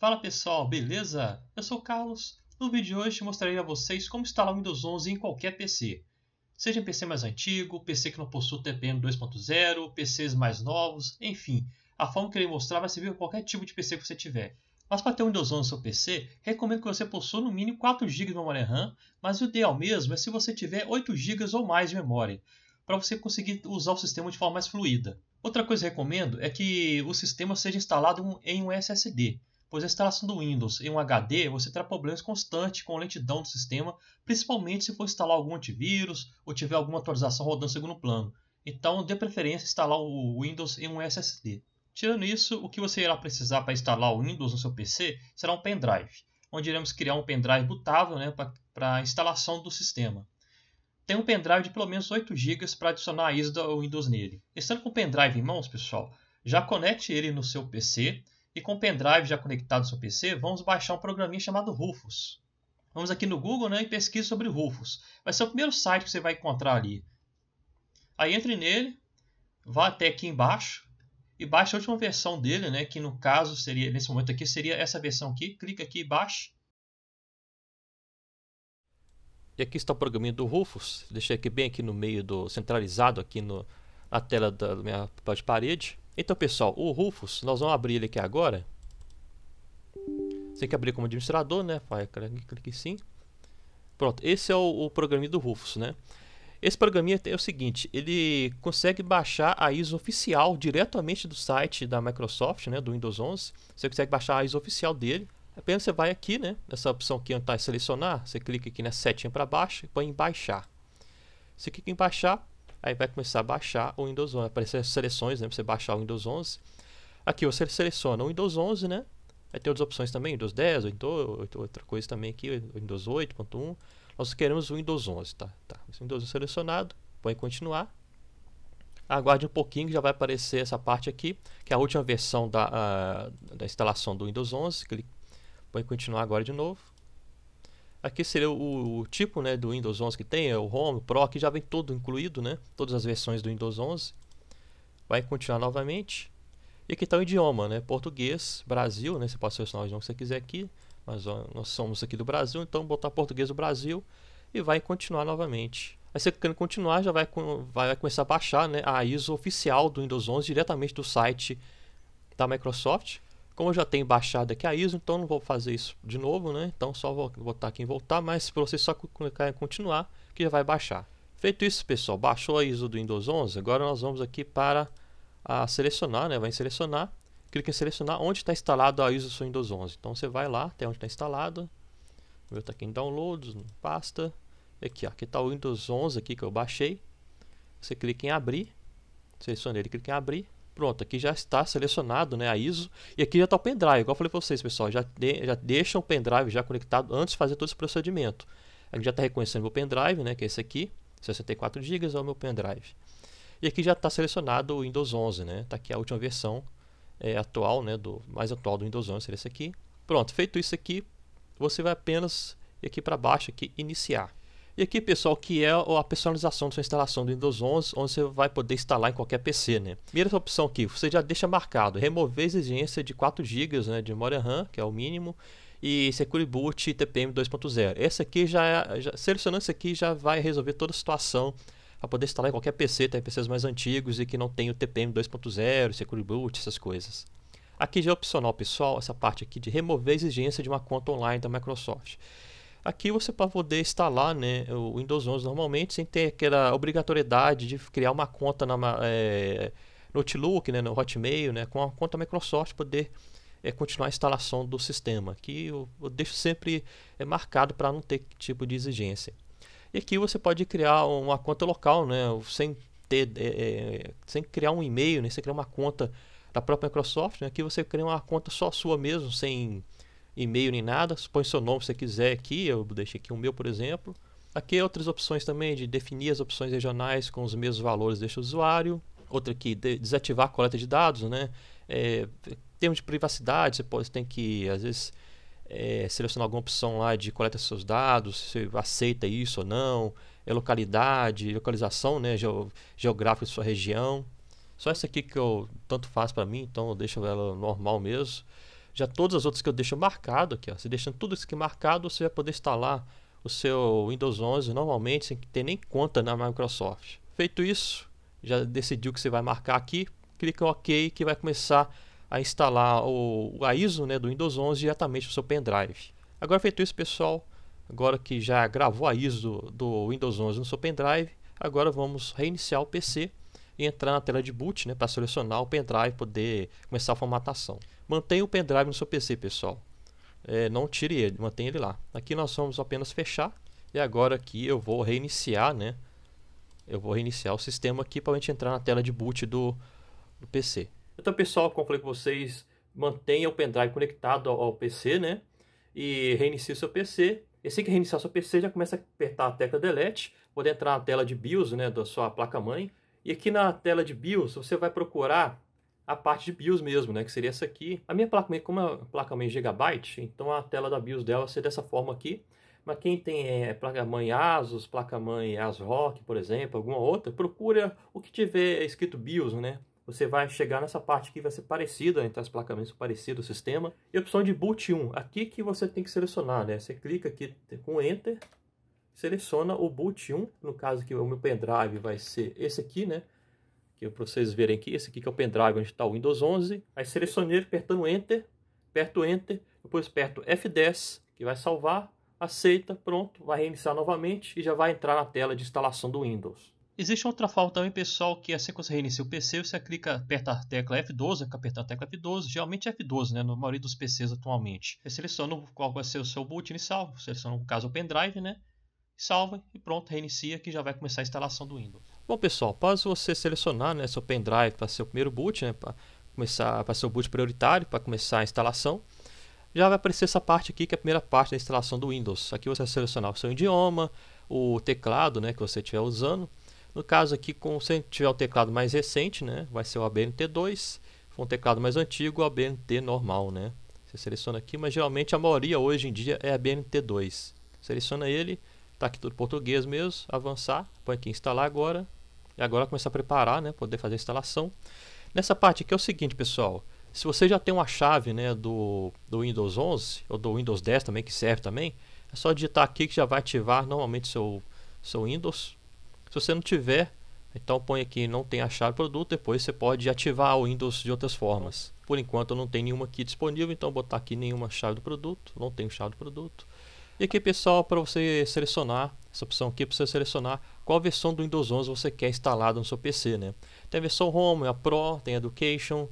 Fala pessoal, beleza? Eu sou o Carlos. No vídeo de hoje mostrarei a vocês como instalar o Windows 11 em qualquer PC. Seja em PC mais antigo, PC que não possui TPM 2.0, PCs mais novos, enfim. A forma que eu mostrar vai servir para qualquer tipo de PC que você tiver. Mas para ter o Windows 11 no seu PC, recomendo que você possua no mínimo 4 GB de memória RAM, mas o ideal mesmo é se você tiver 8 GB ou mais de memória, para você conseguir usar o sistema de forma mais fluida. Outra coisa que recomendo é que o sistema seja instalado em um SSD pois a instalação do Windows em um HD você terá problemas constantes com a lentidão do sistema, principalmente se for instalar algum antivírus ou tiver alguma atualização rodando em segundo plano. Então dê preferência instalar o Windows em um SSD. Tirando isso, o que você irá precisar para instalar o Windows no seu PC será um pendrive, onde iremos criar um pendrive bootável né, para a instalação do sistema tem um pendrive de pelo menos 8 GB para adicionar a ISO do Windows nele. Estando com o pendrive em mãos, pessoal, já conecte ele no seu PC e com o pendrive já conectado ao seu PC, vamos baixar um programinha chamado Rufus. Vamos aqui no Google né, e pesquisa sobre Rufus. Vai ser o primeiro site que você vai encontrar ali. Aí entre nele, vá até aqui embaixo e baixe a última versão dele, né, que no caso seria, nesse momento aqui, seria essa versão aqui. Clica aqui e baixe. E aqui está o programinha do Rufus. Deixei aqui bem aqui no meio do centralizado aqui no, na tela da minha papel de parede. Então, pessoal, o Rufus, nós vamos abrir ele aqui agora. Você tem que abrir como administrador, né? Vai, clique sim. Pronto, esse é o, o programinha do Rufus, né? Esse programinha é o seguinte, ele consegue baixar a ISO oficial diretamente do site da Microsoft, né, do Windows 11. Você consegue baixar a ISO oficial dele. Apenas você vai aqui, né, nessa opção aqui onde está selecionar, você clica aqui na setinha para baixo e põe em baixar. Você clica em baixar, aí vai começar a baixar o Windows 11. Aparecer as seleções, né? Pra você baixar o Windows 11. Aqui você seleciona o Windows 11, né? Aí tem outras opções também, Windows 10, outra coisa também aqui, Windows 8.1. Nós queremos o Windows 11, tá? tá. Windows 11 selecionado, põe continuar. Aguarde um pouquinho que já vai aparecer essa parte aqui, que é a última versão da, ah, da instalação do Windows 11. Clique, põe continuar agora de novo. Aqui seria o, o, tipo né, do Windows 11 que tem, é o Home, o Pro, que já vem todo incluído, né? Todas as versões do Windows 11. Vai continuar novamente. E aqui está o idioma, né? Português, Brasil, né? Você pode selecionar o idioma que você quiser aqui. Mas ó, nós somos aqui do Brasil, então botar português do Brasil. E vai continuar novamente. Aí você clicando em continuar, já vai, vai, vai começar a baixar né, a ISO oficial do Windows 11 diretamente do site da Microsoft. Como eu já tenho baixado aqui a ISO, então não vou fazer isso de novo, né? Então só vou botar aqui em voltar, mas para você só clicar em continuar, que já vai baixar. Feito isso, pessoal, baixou a ISO do Windows 11, agora nós vamos aqui para a selecionar, né? Vai em selecionar, clica em selecionar onde está instalado a ISO do Windows 11. Então você vai lá até onde está instalado, o meu tá aqui em downloads, pasta, aqui ó, aqui está o Windows 11 aqui que eu baixei, você clica em abrir, seleciona ele, clica em abrir, Pronto, aqui já está selecionado né, a ISO e aqui já está o pendrive. Igual eu falei para vocês, pessoal, já, de, já deixam o pendrive já conectado antes de fazer todo esse procedimento. Aqui já está reconhecendo o pendrive, né, que é esse aqui, 64 GB é o meu pendrive. E aqui já está selecionado o Windows 11, né? Está aqui a última versão é, atual, né? Do mais atual do Windows 11 seria esse aqui. Pronto, feito isso aqui, você vai apenas aqui para baixo aqui iniciar. E aqui, pessoal, que é a personalização da sua instalação do Windows 11, onde você vai poder instalar em qualquer PC, né? Primeira opção aqui, você já deixa marcado remover a exigência de 4 GB né, de memória RAM, que é o mínimo, e Secure Boot TPM 2.0. Essa aqui já, é, já selecionando isso aqui já vai resolver toda a situação para poder instalar em qualquer PC, tem tá? PCs mais antigos e que não tem o TPM 2.0, Secure Boot, essas coisas. Aqui já é opcional, pessoal, essa parte aqui de remover a exigência de uma conta online da Microsoft. Aqui você para poder instalar né, o Windows 11 normalmente sem ter aquela obrigatoriedade de criar uma conta na, é, eh, no Outlook, né, no Hotmail, né, com a conta Microsoft poder é, continuar a instalação do sistema, que eu, eu deixo sempre é, marcado para não ter tipo de exigência. E aqui você pode criar uma conta local, né, sem, ter, é, sem criar um e-mail, né, sem criar uma conta da própria Microsoft. Né, aqui você cria uma conta só sua mesmo, sem e-mail nem nada. Põe seu nome se você quiser aqui, eu deixei aqui o meu, por exemplo. Aqui é outras opções também de definir as opções regionais com os mesmos valores deste usuário. Outra aqui, de desativar a coleta de dados, né? É, termos de privacidade, você, pode, tem que, às vezes, é, selecionar alguma opção lá de coleta de seus dados, se aceita isso ou não, é localidade, localização né, geográfica de sua região. Só essa aqui que eu tanto faço para mim, então eu deixo ela normal mesmo já todas as outras que eu deixo marcado aqui, ó. Você deixando tudo isso aqui marcado, você vai poder instalar o seu Windows 11 normalmente sem ter nem conta na Microsoft. Feito isso, já decidiu que você vai marcar aqui, clica em OK que vai começar a instalar o, a ISO né, do Windows 11 diretamente no seu pendrive. Agora feito isso, pessoal, agora que já gravou a ISO do Windows 11 no seu pendrive, agora vamos reiniciar o PC e entrar na tela de boot né, para selecionar o pendrive e poder começar a formatação. Mantenha o pendrive no seu PC, pessoal. É, não tire ele, mantenha ele lá. Aqui nós vamos apenas fechar e agora aqui eu vou reiniciar, né? Eu vou reiniciar o sistema aqui para a gente entrar na tela de boot do, do PC. Então, pessoal, como eu falei com vocês, mantenha o pendrive conectado ao, ao PC, né? E reinicie o seu PC e assim que reiniciar o seu PC, já começa a apertar a tecla Delete, poder entrar na tela de BIOS né, da sua placa-mãe e aqui na tela de BIOS, você vai procurar a parte de BIOS mesmo, né, que seria essa aqui. A minha placa mãe, é uma placa mãe gigabyte, então a tela da BIOS dela ser dessa forma aqui. Mas quem tem é, placa mãe Asus, placa mãe ASRock, por exemplo, alguma outra, procura o que tiver escrito BIOS, né? Você vai chegar nessa parte que vai ser parecida, então as placas mãe são parecidas, o sistema. E a opção de boot 1, aqui que você tem que selecionar, né? Você clica aqui com Enter, seleciona o boot 1, no caso que o meu pendrive vai ser esse aqui, né? Que é para vocês verem aqui, esse aqui que é o pendrive onde está o Windows 11. Aí selecionei ele apertando Enter, aperto Enter, depois aperto F10, que vai salvar, aceita, pronto, vai reiniciar novamente e já vai entrar na tela de instalação do Windows. Existe outra forma também, pessoal, que assim é que você reinicia o PC, você clica, aperta a tecla F12, aperta a tecla F12, geralmente é F12, né, na maioria dos PCs atualmente. Você seleciona qual vai ser o seu boot inicial, seleciona no caso o pendrive, né, salva e pronto, reinicia que já vai começar a instalação do Windows. Bom pessoal, após você selecionar né, seu pendrive para seu primeiro boot, né, para começar para seu boot prioritário, para começar a instalação, já vai aparecer essa parte aqui que é a primeira parte da instalação do Windows. Aqui você vai selecionar o seu idioma, o teclado né, que você estiver usando. No caso aqui, com você tiver o teclado mais recente, né, vai ser o ABNT2, com um teclado mais antigo, o ABNT normal. Né. Você seleciona aqui, mas geralmente a maioria hoje em dia é a ABNT2. Seleciona ele, Tá aqui tudo português mesmo. Avançar. Põe aqui instalar agora. E agora começar a preparar, né? Poder fazer a instalação. Nessa parte aqui é o seguinte, pessoal. Se você já tem uma chave né, do, do Windows 11 ou do Windows 10 também, que serve também, é só digitar aqui que já vai ativar normalmente seu, seu Windows. Se você não tiver, então põe aqui não tem a chave produto, depois você pode ativar o Windows de outras formas. Por enquanto não tem nenhuma aqui disponível, então botar aqui nenhuma chave do produto, não tem chave do produto. E aqui pessoal, para você selecionar, essa opção aqui, para você selecionar qual versão do Windows 11 você quer instalar no seu PC, né? Tem a versão Home, a Pro, tem a Education.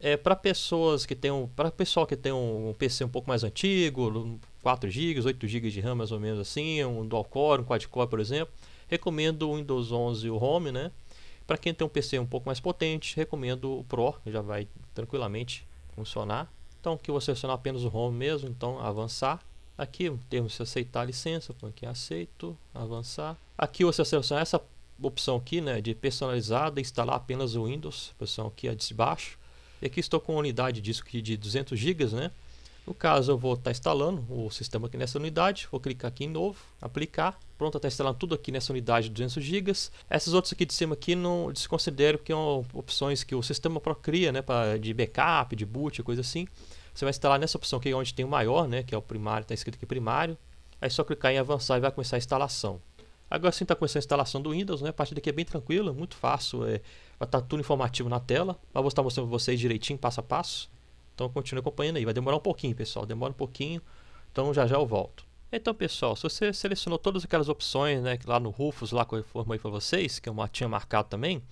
É, para pessoas que tem um, para pessoal que tem um, um, PC um pouco mais antigo, 4 GB, 8 GB de RAM mais ou menos assim, um dual core, um quad core, por exemplo, recomendo o Windows 11 o Home, né? Para quem tem um PC um pouco mais potente, recomendo o Pro, já vai tranquilamente funcionar. Então, que você selecionar apenas o Home mesmo, então avançar Aqui o termo se aceitar a licença, põe aqui é aceito, avançar. Aqui você seleciona essa opção aqui, né, de personalizada, instalar apenas o Windows, opção aqui a de baixo. E aqui estou com uma unidade de disco de 200 GB, né? No caso eu vou estar tá instalando o sistema aqui nessa unidade, vou clicar aqui em novo, aplicar. Pronto, está instalando tudo aqui nessa unidade de 200 GB. Essas outras aqui de cima aqui não desconsidero que são é opções que o sistema procria, né, para de backup, de boot, coisa assim. Você vai instalar nessa opção aqui onde tem o maior, né, que é o primário, está escrito aqui primário. Aí é só clicar em avançar e vai começar a instalação. Agora sim está começando a instalação do Windows, né? A partir daqui é bem tranquila, muito fácil, é, vai estar tá tudo informativo na tela. Mas vou estar mostrando para vocês direitinho, passo a passo. Então continue acompanhando aí, vai demorar um pouquinho, pessoal, demora um pouquinho. Então já já eu volto. Então, pessoal, se você selecionou todas aquelas opções, né, lá no Rufus, lá que eu informei para vocês, que eu é tinha marcado também,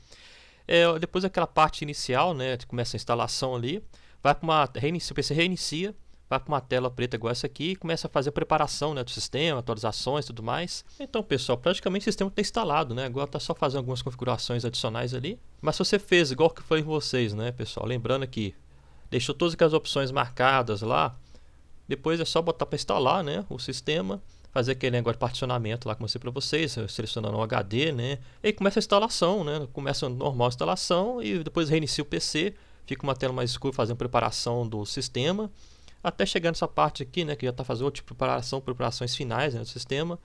é, depois daquela parte inicial, né, começa a instalação ali, vai para uma reinicia, o PC reinicia, vai para uma tela preta igual essa aqui e começa a fazer a preparação né, do sistema, atualizações e tudo mais. Então, pessoal, praticamente o sistema está instalado, né? Agora está só fazendo algumas configurações adicionais ali. Mas se você fez igual que foi em com vocês, né, pessoal? Lembrando que deixou todas aquelas opções marcadas lá. Depois é só botar para instalar né, o sistema, fazer aquele negócio de particionamento lá que eu mostrei para vocês, selecionando o HD, né? E aí começa a instalação, né? Começa a normal instalação e depois reinicia o PC fica uma tela mais escura fazendo preparação do sistema, até chegar nessa parte aqui, né, que já está fazendo tipo preparação, preparações finais né, do sistema,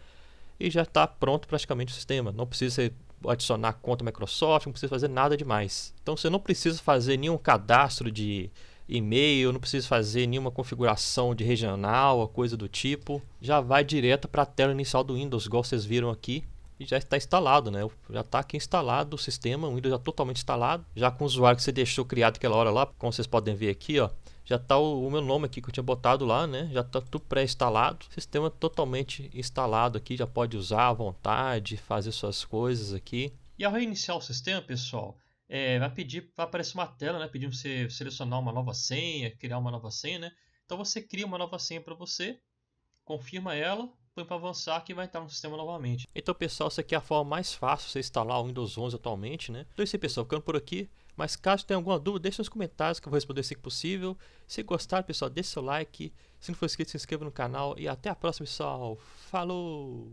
e já está pronto praticamente o sistema. Não precisa adicionar conta Microsoft, não precisa fazer nada demais. Então você não precisa fazer nenhum cadastro de e-mail, não precisa fazer nenhuma configuração de regional ou coisa do tipo. Já vai direto para a tela inicial do Windows, igual vocês viram aqui e já está instalado, né? Já está aqui instalado o sistema, o Windows já totalmente instalado, já com o usuário que você deixou criado aquela hora lá, como vocês podem ver aqui, ó, já está o, o, meu nome aqui que eu tinha botado lá, né? Já está tudo pré-instalado, sistema totalmente instalado aqui, já pode usar à vontade, fazer suas coisas aqui. E ao reiniciar o sistema, pessoal, é, vai pedir, vai aparecer uma tela, né? Pedindo você selecionar uma nova senha, criar uma nova senha, né? Então você cria uma nova senha para você, confirma ela, põe para avançar que vai entrar no sistema novamente. Então pessoal, essa aqui é a forma mais fácil de você instalar o Windows 11 atualmente, né? Então isso aí pessoal, ficando por aqui. Mas caso tenha alguma dúvida, deixe nos comentários que eu vou responder assim que possível. Se gostar, pessoal, deixe seu like. Se não for inscrito, se inscreva no canal. E até a próxima, pessoal. Falou!